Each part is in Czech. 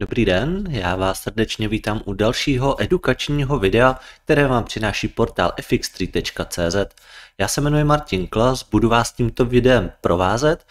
Dobrý den, já vás srdečně vítám u dalšího edukačního videa, které vám přináší portál fx3.cz. Já se jmenuji Martin Klas, budu vás tímto videem provázet.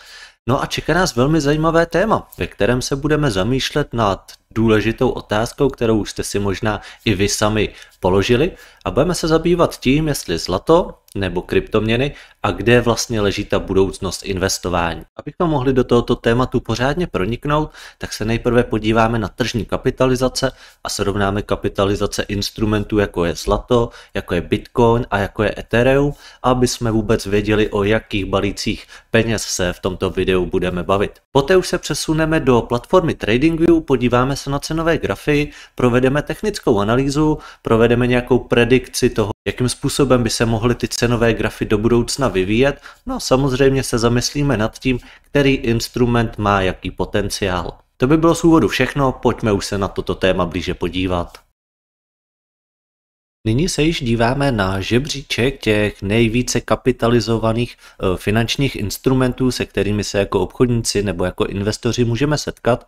No a čeká nás velmi zajímavé téma, ve kterém se budeme zamýšlet nad důležitou otázkou, kterou už jste si možná i vy sami položili a budeme se zabývat tím, jestli zlato nebo kryptoměny a kde vlastně leží ta budoucnost investování. Abychom mohli do tohoto tématu pořádně proniknout, tak se nejprve podíváme na tržní kapitalizace a srovnáme kapitalizace instrumentů, jako je zlato, jako je Bitcoin a jako je Ethereum, aby jsme vůbec věděli, o jakých balících peněz se v tomto videu budeme bavit. Poté už se přesuneme do platformy TradingView, podíváme se na cenové grafy, provedeme technickou analýzu, provedeme nějakou predikci toho, jakým způsobem by se mohly ty cenové grafy do budoucna vyvíjet. No a samozřejmě se zamyslíme nad tím, který instrument má jaký potenciál. To by bylo z úvodu všechno, pojďme už se na toto téma blíže podívat. Nyní se již díváme na žebříček těch nejvíce kapitalizovaných eh, finančních instrumentů, se kterými se jako obchodníci nebo jako investoři můžeme setkat.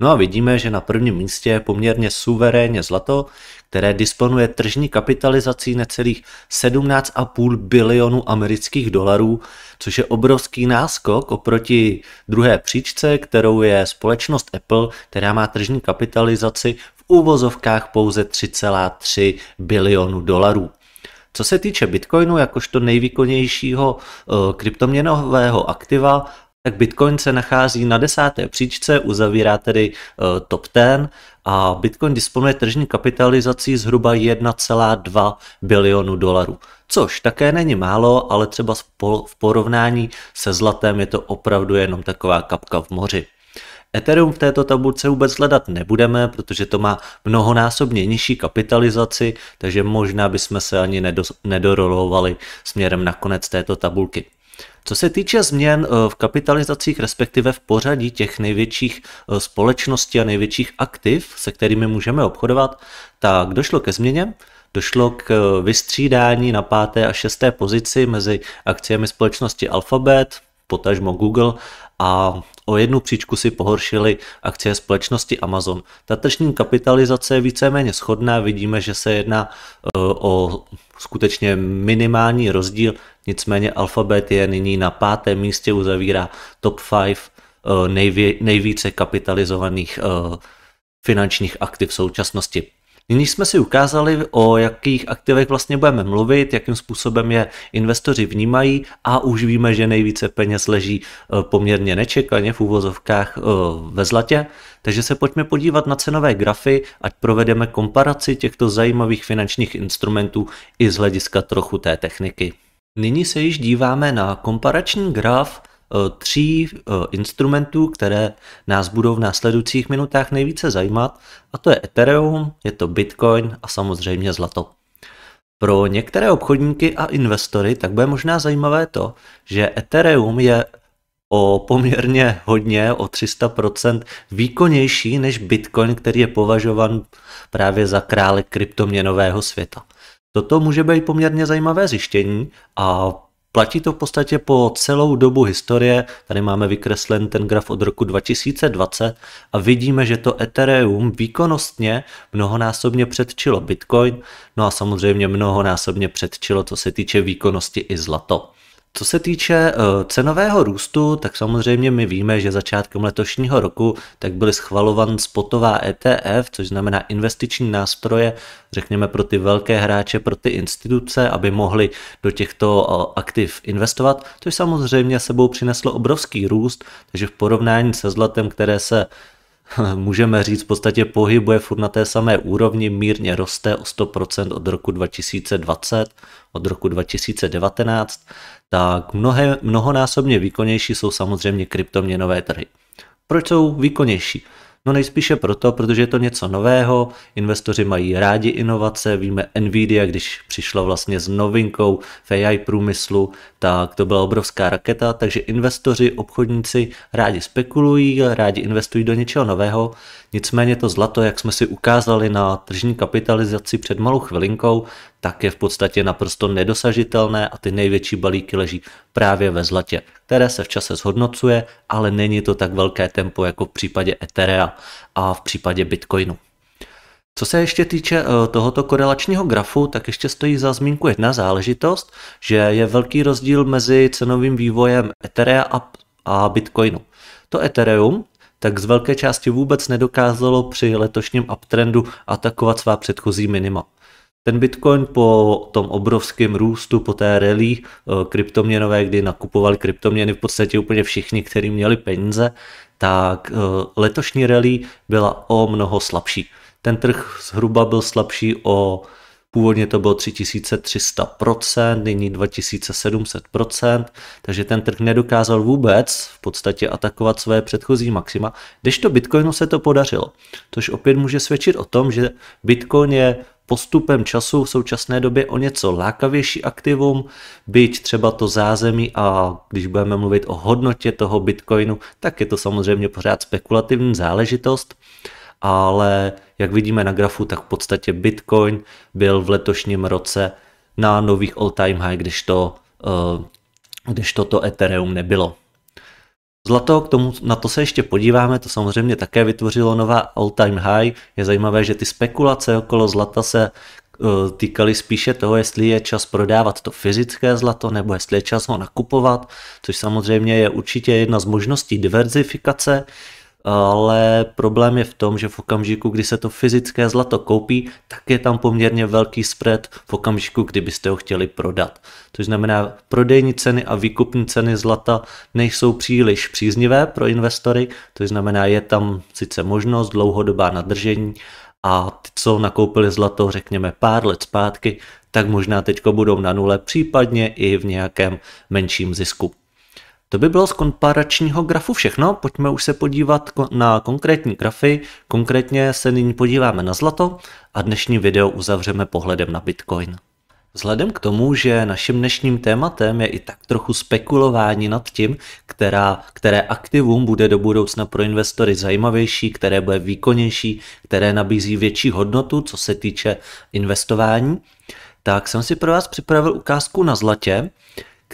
No a vidíme, že na prvním místě je poměrně suverénně zlato, které disponuje tržní kapitalizací necelých 17,5 bilionů amerických dolarů, což je obrovský náskok oproti druhé příčce, kterou je společnost Apple, která má tržní kapitalizaci uvozovkách pouze 3,3 bilionu dolarů. Co se týče Bitcoinu jakožto nejvýkonnějšího eh, kryptoměnového aktiva, tak Bitcoin se nachází na desáté příčce, uzavírá tedy eh, top 10 a Bitcoin disponuje tržní kapitalizací zhruba 1,2 bilionu dolarů. Což také není málo, ale třeba v porovnání se zlatem je to opravdu jenom taková kapka v moři. Ethereum v této tabulce vůbec hledat nebudeme, protože to má mnohonásobně nižší kapitalizaci, takže možná bychom se ani nedorolovali směrem na konec této tabulky. Co se týče změn eh, v kapitalizacích, respektive v pořadí těch největších eh, společností a největších aktiv, se kterými můžeme obchodovat, tak došlo ke změně. Došlo k eh, vystřídání na páté a šesté pozici mezi akciemi společnosti Alphabet, potažmo Google a o jednu příčku si pohoršily akcie společnosti Amazon. Ta tržní kapitalizace je víceméně shodná, vidíme, že se jedná eh, o skutečně minimální rozdíl, nicméně Alphabet je nyní na pátém místě, uzavírá top 5 eh, nejvě, nejvíce kapitalizovaných eh, finančních aktiv v současnosti. Nyní jsme si ukázali, o jakých aktivech vlastně budeme mluvit, jakým způsobem je investoři vnímají a už víme, že nejvíce peněz leží e, poměrně nečekaně v úvozovkách e, ve zlatě. Takže se pojďme podívat na cenové grafy, ať provedeme komparaci těchto zajímavých finančních instrumentů i z hlediska trochu té techniky. Nyní se již díváme na komparační graf Eh, tří eh, instrumentů, které nás budou v následujících minutách nejvíce zajímat, a to je Ethereum, je to Bitcoin a samozřejmě zlato. Pro některé obchodníky a investory tak bude možná zajímavé to, že Ethereum je o poměrně hodně, o 300% výkonnější než Bitcoin, který je považovan právě za krále kryptoměnového světa. Toto může být poměrně zajímavé zjištění a Platí to v podstatě po celou dobu historie. Tady máme vykreslen ten graf od roku 2020 a vidíme, že to Ethereum výkonnostně mnohonásobně předčilo Bitcoin, no a samozřejmě mnohonásobně předčilo, co se týče výkonnosti i zlato. Co se týče eh, cenového růstu, tak samozřejmě my víme, že začátkem letošního roku tak byly schvalovan spotová ETF, což znamená investiční nástroje, řekněme pro ty velké hráče, pro ty instituce, aby mohli do těchto eh, aktiv investovat, což samozřejmě sebou přineslo obrovský růst, takže v porovnání se zlatem, které se můžeme říct, v podstatě pohybuje furt na té samé úrovni, mírně roste o 100% od roku 2020, od roku 2019, tak mnohé, mnohonásobně výkonnější jsou samozřejmě kryptoměnové trhy. Proč jsou výkonnější? No nejspíše proto, protože je to něco nového, investoři mají rádi inovace, víme Nvidia, když přišla vlastně s novinkou v AI průmyslu, tak to byla obrovská raketa, takže investoři, obchodníci rádi spekulují, rádi investují do něčeho nového, Nicméně to zlato, jak jsme si ukázali na tržní kapitalizaci před malou chvilinkou, tak je v podstatě naprosto nedosažitelné a ty největší balíky leží právě ve zlatě, které se v čase zhodnocuje, ale není to tak velké tempo jako v případě Etherea a v případě Bitcoinu. Co se ještě týče eh, tohoto korelačního grafu, tak ještě stojí za zmínku jedna záležitost, že je velký rozdíl mezi cenovým vývojem Etherea a, a Bitcoinu. To Ethereum tak z velké části vůbec nedokázalo při letošním uptrendu atakovat svá předchozí minima. Ten Bitcoin po tom obrovském růstu, po té rally eh, kryptoměnové, kdy nakupovali kryptoměny v podstatě úplně všichni, kteří měli peníze, tak eh, letošní rally byla o mnoho slabší. Ten trh zhruba byl slabší o Původně to bylo 3300%, nyní 2700%, takže ten trh nedokázal vůbec v podstatě atakovat své předchozí maxima, kdežto Bitcoinu se to podařilo. Což opět může svědčit o tom, že Bitcoin je postupem času v současné době o něco lákavější aktivum, byť třeba to zázemí a když budeme mluvit o hodnotě toho bitcoinu, tak je to samozřejmě pořád spekulativní záležitost ale jak vidíme na grafu, tak v podstatě Bitcoin byl v letošním roce na nových all-time high, když to, eh, když to Ethereum nebylo. Zlato, k tomu, na to se ještě podíváme, to samozřejmě také vytvořilo nová all-time high. Je zajímavé, že ty spekulace okolo zlata se eh, týkaly spíše toho, jestli je čas prodávat to fyzické zlato, nebo jestli je čas ho nakupovat, což samozřejmě je určitě jedna z možností diverzifikace ale problém je v tom, že v okamžiku, kdy se to fyzické zlato koupí, tak je tam poměrně velký spread v okamžiku, kdy byste ho chtěli prodat. To znamená, prodejní ceny a výkupní ceny zlata nejsou příliš příznivé pro investory, To znamená, je tam sice možnost dlouhodobá nadržení, a ty, co nakoupili zlato, řekněme, pár let zpátky, tak možná teď budou na nule, případně i v nějakém menším zisku. To by bylo z komparačního grafu všechno, pojďme už se podívat na konkrétní grafy, konkrétně se nyní podíváme na zlato a dnešní video uzavřeme pohledem na Bitcoin. Vzhledem k tomu, že naším dnešním tématem je i tak trochu spekulování nad tím, která, které aktivum bude do budoucna pro investory zajímavější, které bude výkonnější, které nabízí větší hodnotu, co se týče investování, tak jsem si pro vás připravil ukázku na zlatě,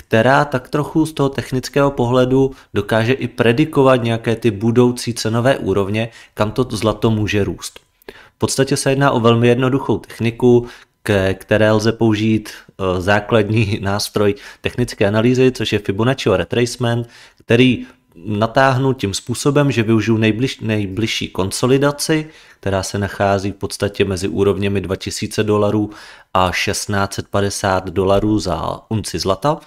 která tak trochu z toho technického pohledu dokáže i predikovat nějaké ty budoucí cenové úrovně, kam to zlato může růst. V podstatě se jedná o velmi jednoduchou techniku, ke které lze použít eh, základní nástroj technické analýzy, což je Fibonacciho retracement, který natáhnu tím způsobem, že využiju nejbliž, nejbližší konsolidaci, která se nachází v podstatě mezi úrovněmi 2000 dolarů a 1650 dolarů za unci zlata.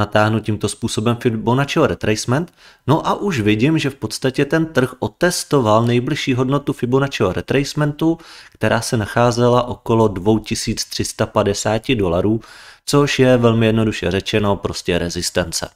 Natáhnu tímto způsobem Fibonacciho retracement, no a už vidím, že v podstatě ten trh otestoval nejbližší hodnotu Fibonacciho retracementu, která se nacházela okolo 2350 dolarů, což je velmi jednoduše řečeno prostě rezistence.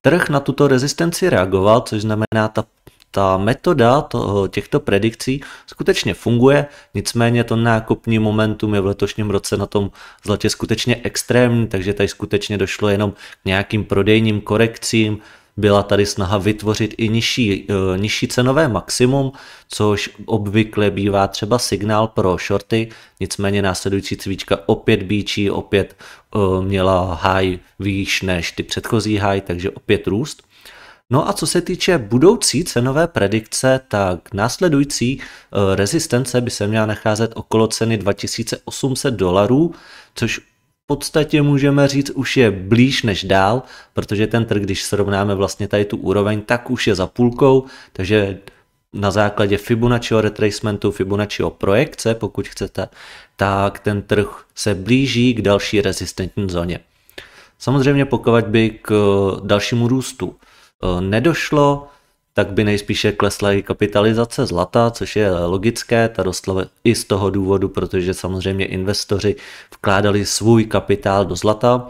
Trh na tuto rezistenci reagoval, což znamená ta ta metoda toho, těchto predikcí skutečně funguje, nicméně to nákupní momentum je v letošním roce na tom zlatě skutečně extrémní, takže tady skutečně došlo jenom k nějakým prodejním korekcím, byla tady snaha vytvořit i nižší, e, nižší cenové maximum, což obvykle bývá třeba signál pro shorty, nicméně následující cvička opět bíčí, opět e, měla high výš než ty předchozí high, takže opět růst. No a co se týče budoucí cenové predikce, tak následující eh, rezistence by se měla nacházet okolo ceny 2800 dolarů, což podstatě můžeme říct už je blíž než dál, protože ten trh, když srovnáme vlastně tady tu úroveň, tak už je za půlkou, takže na základě Fibonacciho retracementu, Fibonacciho projekce, pokud chcete, tak ten trh se blíží k další rezistentní zóně. Samozřejmě pokud by k dalšímu růstu Eh, nedošlo, tak by nejspíše klesla i kapitalizace zlata, což je logické, ta rostla i z toho důvodu, protože samozřejmě investoři vkládali svůj kapitál do zlata.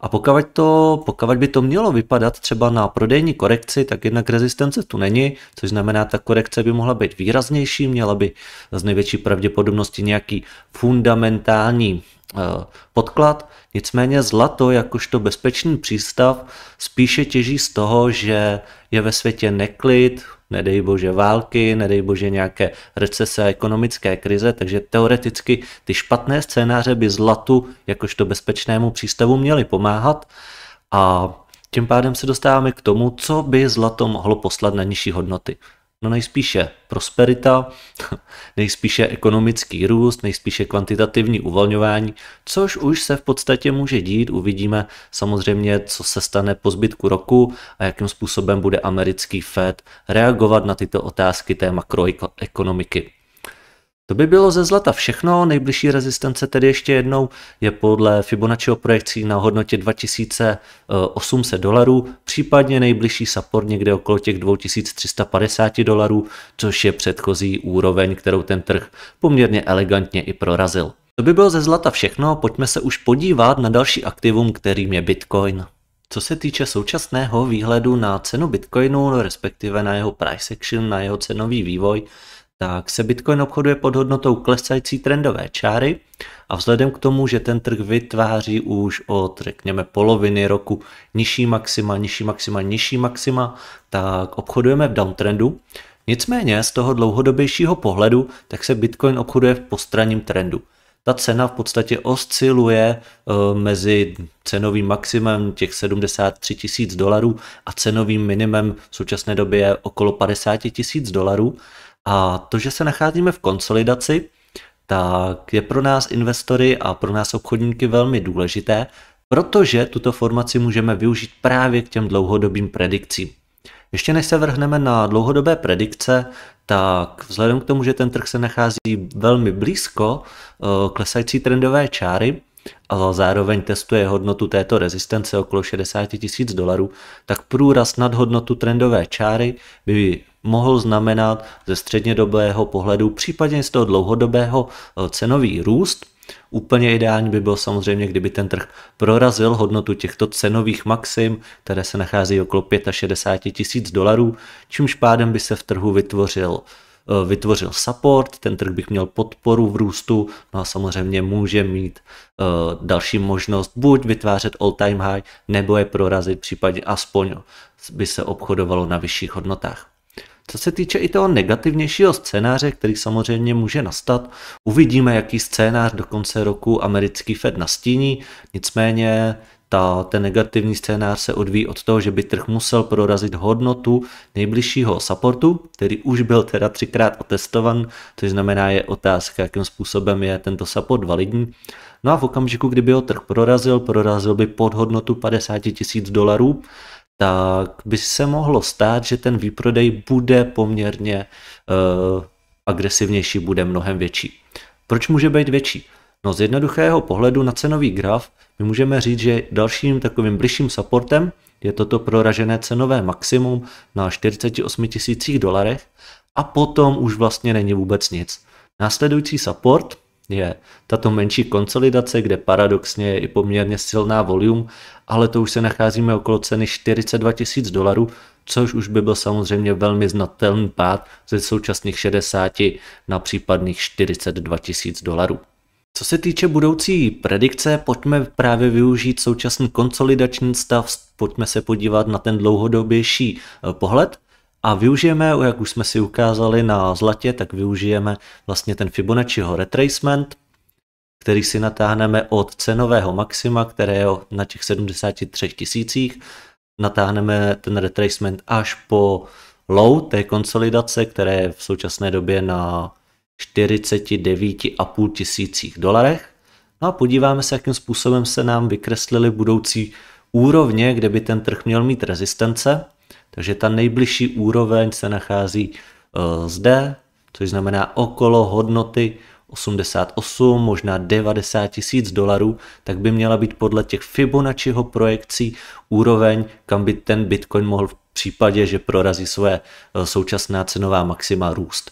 A pokud, to, pokud by to mělo vypadat třeba na prodejní korekci, tak jednak rezistence tu není, což znamená, ta korekce by mohla být výraznější, měla by z největší pravděpodobnosti nějaký fundamentální Eh, podklad. Nicméně zlato jakožto bezpečný přístav spíše těží z toho, že je ve světě neklid, nedej bože války, nedej bože nějaké recese, ekonomické krize, takže teoreticky ty špatné scénáře by zlatu jakožto bezpečnému přístavu měly pomáhat a tím pádem se dostáváme k tomu, co by zlato mohlo poslat na nižší hodnoty. No nejspíše prosperita, nejspíše ekonomický růst, nejspíše kvantitativní uvolňování, což už se v podstatě může dít. Uvidíme samozřejmě, co se stane po zbytku roku a jakým způsobem bude americký Fed reagovat na tyto otázky té makroekonomiky. To by bylo ze zlata všechno, nejbližší rezistence tedy ještě jednou je podle Fibonacciho projekcí na hodnotě 2800 dolarů, případně nejbližší support někde okolo těch 2350 dolarů, což je předchozí úroveň, kterou ten trh poměrně elegantně i prorazil. To by bylo ze zlata všechno, pojďme se už podívat na další aktivum, kterým je Bitcoin. Co se týče současného výhledu na cenu Bitcoinu, respektive na jeho price action, na jeho cenový vývoj, tak se Bitcoin obchoduje pod hodnotou klesající trendové čáry a vzhledem k tomu, že ten trh vytváří už od, řekněme, poloviny roku nižší maxima, nižší maxima, nižší maxima, tak obchodujeme v downtrendu. Nicméně z toho dlouhodobějšího pohledu, tak se Bitcoin obchoduje v postranním trendu ta cena v podstatě osciluje eh, mezi cenovým maximem těch 73 tisíc dolarů a cenovým minimem v současné době je okolo 50 tisíc dolarů a to, že se nacházíme v konsolidaci, tak je pro nás investory a pro nás obchodníky velmi důležité, protože tuto formaci můžeme využít právě k těm dlouhodobým predikcím. Ještě než se vrhneme na dlouhodobé predikce, tak vzhledem k tomu, že ten trh se nachází velmi blízko eh, klesající trendové čáry, a zároveň testuje hodnotu této rezistence okolo 60 tisíc dolarů, tak průraz nad hodnotu trendové čáry by mohl znamenat ze střednědobého pohledu, případně z toho dlouhodobého eh, cenový růst. Úplně ideální by byl samozřejmě, kdyby ten trh prorazil hodnotu těchto cenových maxim, které se nachází okolo 65 tisíc dolarů, čímž pádem by se v trhu vytvořil eh, vytvořil support, ten trh bych měl podporu v růstu, no a samozřejmě může mít uh, další možnost buď vytvářet all-time high, nebo je prorazit, případně aspoň by se obchodovalo na vyšších hodnotách. Co se týče i toho negativnějšího scénáře, který samozřejmě může nastat, uvidíme, jaký scénář do konce roku americký Fed nastíní, nicméně ta, ten negativní scénář se odvíjí od toho, že by trh musel prorazit hodnotu nejbližšího supportu, který už byl teda třikrát otestovan, což znamená je otázka, jakým způsobem je tento support validní. No a v okamžiku, kdyby ho trh prorazil, prorazil by pod hodnotu 50 tisíc dolarů tak by se mohlo stát, že ten výprodej bude poměrně uh, agresivnější, bude mnohem větší. Proč může být větší? No z jednoduchého pohledu na cenový graf my můžeme říct, že dalším takovým bližším supportem je toto proražené cenové maximum na 48 tisících dolarech a potom už vlastně není vůbec nic. Následující support je tato menší konsolidace, kde paradoxně je i poměrně silná volume, ale to už se nacházíme okolo ceny 42 000 dolarů, což už by byl samozřejmě velmi znatelný pád ze současných 60 na případných 42 000 dolarů. Co se týče budoucí predikce, pojďme právě využít současný konsolidační stav, pojďme se podívat na ten dlouhodobější eh, pohled. A využijeme, jak už jsme si ukázali na zlatě, tak využijeme vlastně ten Fibonacciho retracement, který si natáhneme od cenového maxima, které je na těch 73 tisících. Natáhneme ten retracement až po low té konsolidace, které je v současné době na 49,5 tisících dolarech. No a podíváme se, jakým způsobem se nám vykreslily budoucí úrovně, kde by ten trh měl mít rezistence. Takže ta nejbližší úroveň se nachází eh, zde, což znamená okolo hodnoty 88, možná 90 tisíc dolarů, tak by měla být podle těch Fibonacciho projekcí úroveň, kam by ten Bitcoin mohl v případě, že prorazí své eh, současná cenová maxima růst.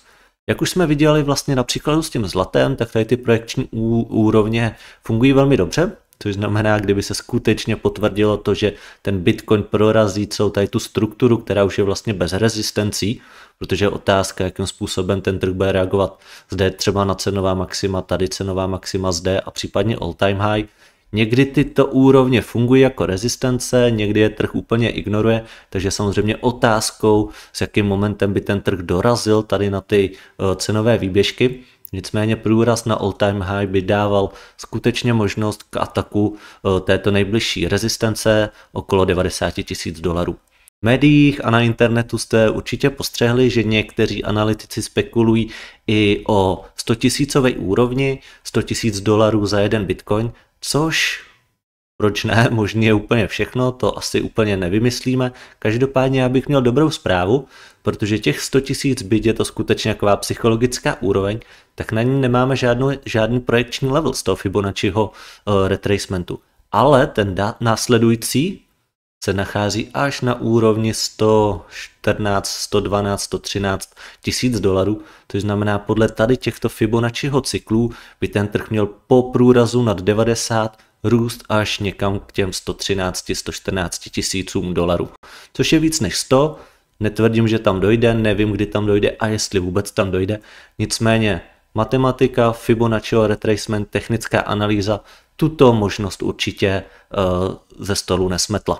Jak už jsme viděli vlastně například s tím zlatem, tak tady ty projekční úrovně fungují velmi dobře, Což znamená, kdyby se skutečně potvrdilo to, že ten Bitcoin prorazí celou tady tu strukturu, která už je vlastně bez rezistencí, protože je otázka, jakým způsobem ten trh bude reagovat. Zde třeba na cenová maxima, tady cenová maxima zde a případně all time high. Někdy tyto úrovně fungují jako rezistence, někdy je trh úplně ignoruje, takže samozřejmě otázkou, s jakým momentem by ten trh dorazil tady na ty eh, cenové výběžky. Nicméně průraz na all-time high by dával skutečně možnost k ataku eh, této nejbližší rezistence okolo 90 tisíc dolarů. V médiích a na internetu jste určitě postřehli, že někteří analytici spekulují i o 100 tisícové úrovni, 100 tisíc dolarů za jeden bitcoin, což proč ne? Možný je úplně všechno, to asi úplně nevymyslíme. Každopádně já bych měl dobrou zprávu, protože těch 100 tisíc byt je to skutečně taková psychologická úroveň, tak na ní nemáme žádnou, žádný projekční level z toho Fibonacciho uh, retracementu. Ale ten da- následující se nachází až na úrovni 114, 112, 113 tisíc dolarů, což znamená podle tady těchto Fibonacciho cyklů by ten trh měl po průrazu nad 90 růst až někam k těm 113-114 tisícům dolarů, což je víc než 100, netvrdím, že tam dojde, nevím, kdy tam dojde a jestli vůbec tam dojde, nicméně matematika, Fibonacciho retracement, technická analýza tuto možnost určitě eh, ze stolu nesmetla.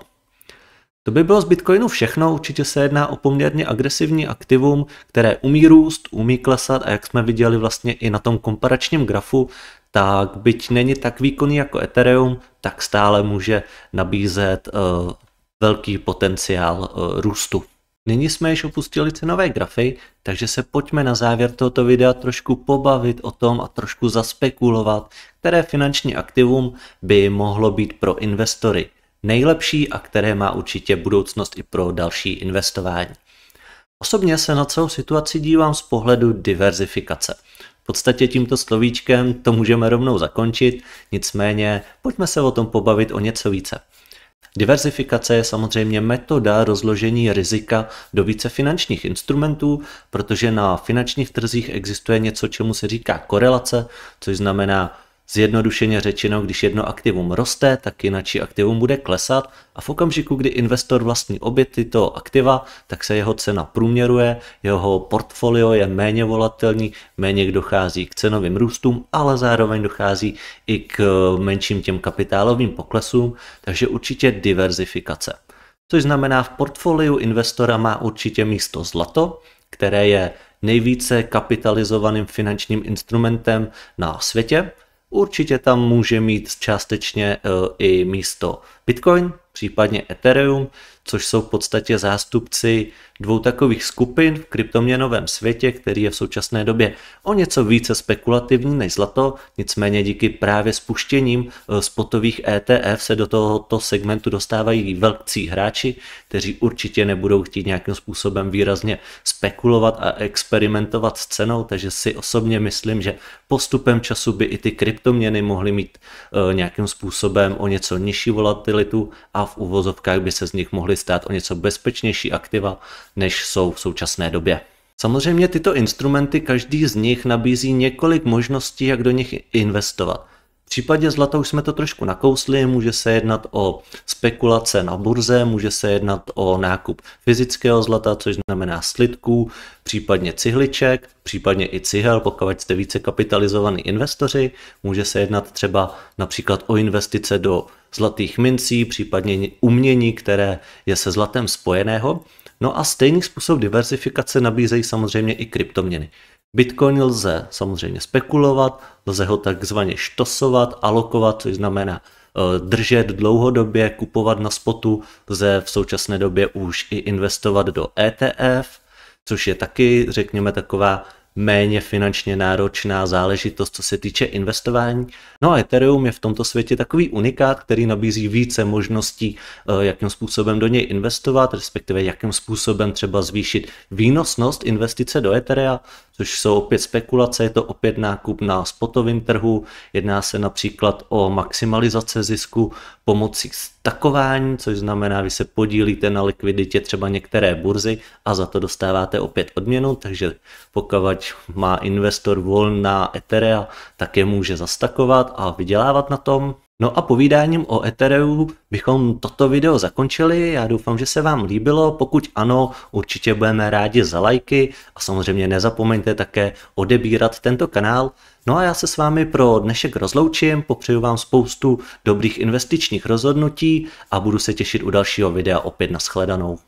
To by bylo z Bitcoinu všechno, určitě se jedná o poměrně agresivní aktivum, které umí růst, umí klesat a jak jsme viděli vlastně i na tom komparačním grafu, tak byť není tak výkonný jako Ethereum, tak stále může nabízet uh, velký potenciál uh, růstu. Nyní jsme již opustili cenové grafy, takže se pojďme na závěr tohoto videa trošku pobavit o tom a trošku zaspekulovat, které finanční aktivum by mohlo být pro investory nejlepší a které má určitě budoucnost i pro další investování. Osobně se na celou situaci dívám z pohledu diverzifikace. V podstatě tímto slovíčkem to můžeme rovnou zakončit, nicméně pojďme se o tom pobavit o něco více. Diverzifikace je samozřejmě metoda rozložení rizika do více finančních instrumentů, protože na finančních trzích existuje něco, čemu se říká korelace, což znamená Zjednodušeně řečeno, když jedno aktivum roste, tak jináčí aktivum bude klesat a v okamžiku, kdy investor vlastní obě tyto aktiva, tak se jeho cena průměruje, jeho portfolio je méně volatilní, méně dochází k cenovým růstům, ale zároveň dochází i k eh, menším těm kapitálovým poklesům, takže určitě diverzifikace. Což znamená, v portfoliu investora má určitě místo zlato, které je nejvíce kapitalizovaným finančním instrumentem na světě, Určitě tam může mít částečně eh, i místo Bitcoin, případně Ethereum, což jsou v podstatě zástupci dvou takových skupin v kryptoměnovém světě, který je v současné době o něco více spekulativní než zlato, nicméně díky právě spuštěním eh, spotových ETF se do tohoto segmentu dostávají velcí hráči, kteří určitě nebudou chtít nějakým způsobem výrazně spekulovat a experimentovat s cenou, takže si osobně myslím, že postupem času by i ty kryptoměny mohly mít eh, nějakým způsobem o něco nižší volatilitu a v uvozovkách by se z nich mohly stát o něco bezpečnější aktiva, než jsou v současné době. Samozřejmě tyto instrumenty, každý z nich nabízí několik možností, jak do nich investovat. V případě zlata už jsme to trošku nakousli, může se jednat o spekulace na burze, může se jednat o nákup fyzického zlata, což znamená slitků, případně cihliček, případně i cihel, pokud jste více kapitalizovaní investoři. Může se jednat třeba například o investice do zlatých mincí, případně umění, které je se zlatem spojeného. No a stejný způsob diversifikace nabízejí samozřejmě i kryptoměny. Bitcoin lze samozřejmě spekulovat, lze ho takzvaně štosovat, alokovat, což znamená e, držet dlouhodobě, kupovat na spotu, lze v současné době už i investovat do ETF, což je taky, řekněme, taková méně finančně náročná záležitost, co se týče investování. No a Ethereum je v tomto světě takový unikát, který nabízí více možností, eh, jakým způsobem do něj investovat, respektive jakým způsobem třeba zvýšit výnosnost investice do Ethereum, což jsou opět spekulace, je to opět nákup na spotovém trhu, jedná se například o maximalizace zisku pomocí stakování, což znamená, vy se podílíte na likviditě třeba některé burzy a za to dostáváte opět odměnu, takže pokud má investor volná Ethereum, tak je může zastakovat a vydělávat na tom. No a povídáním o Ethereu bychom toto video zakončili. Já doufám, že se vám líbilo. Pokud ano, určitě budeme rádi za lajky a samozřejmě nezapomeňte také odebírat tento kanál. No a já se s vámi pro dnešek rozloučím, popřeju vám spoustu dobrých investičních rozhodnutí a budu se těšit u dalšího videa opět na shledanou.